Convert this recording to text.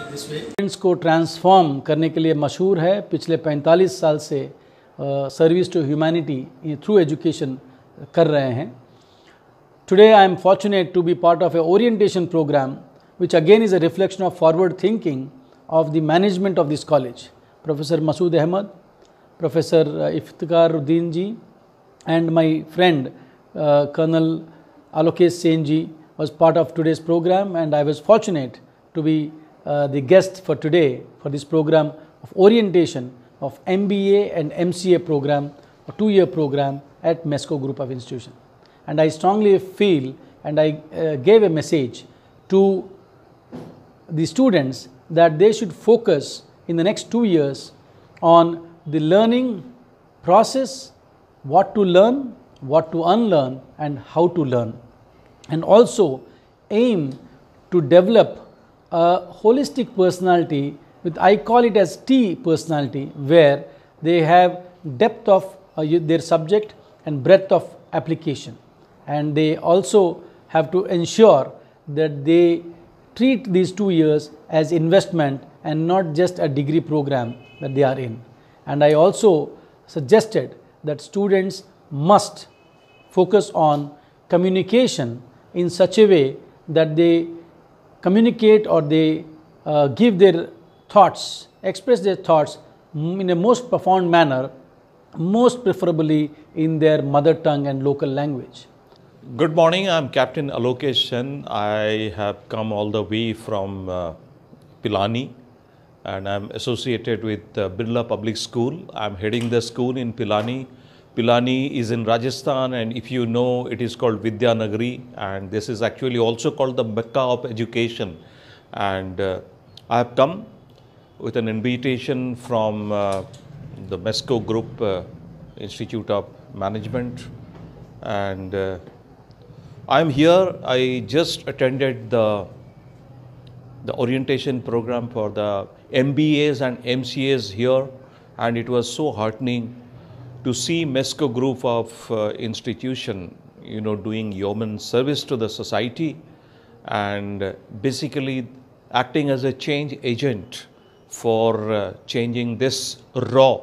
Trends को transform करने के लिए मशहूर है पिछले 45 साल से service to humanity through education कर रहे हैं today I am fortunate to be part of a orientation programme which again is a reflection of forward thinking of the management of this college professor Masood Ahmed professor Iftikharuddin ji and my friend colonel Alokesh Sen ji was part of today's programme and I was fortunate to be Uh, the guest for today for this program of orientation of MBA and MCA program, a two-year program at MESCO Group of Institution. And I strongly feel and I uh, gave a message to the students that they should focus in the next two years on the learning process, what to learn, what to unlearn and how to learn and also aim to develop a holistic personality with I call it as T personality where they have depth of uh, their subject and breadth of application and they also have to ensure that they treat these two years as investment and not just a degree program that they are in and I also suggested that students must focus on communication in such a way that they communicate or they uh, give their thoughts, express their thoughts in a most profound manner, most preferably in their mother tongue and local language. Good morning, I'm Captain Alokeshan. I have come all the way from uh, Pilani and I'm associated with uh, Birla Public School. I'm heading the school in Pilani Pilani is in Rajasthan and if you know it is called Vidyanagari and this is actually also called the Mecca of education and uh, I have come with an invitation from uh, the MESCO group uh, Institute of Management and uh, I am here I just attended the the orientation program for the MBAs and MCAs here and it was so heartening to see MESCO group of uh, institution, you know, doing yeoman service to the society and basically acting as a change agent for uh, changing this raw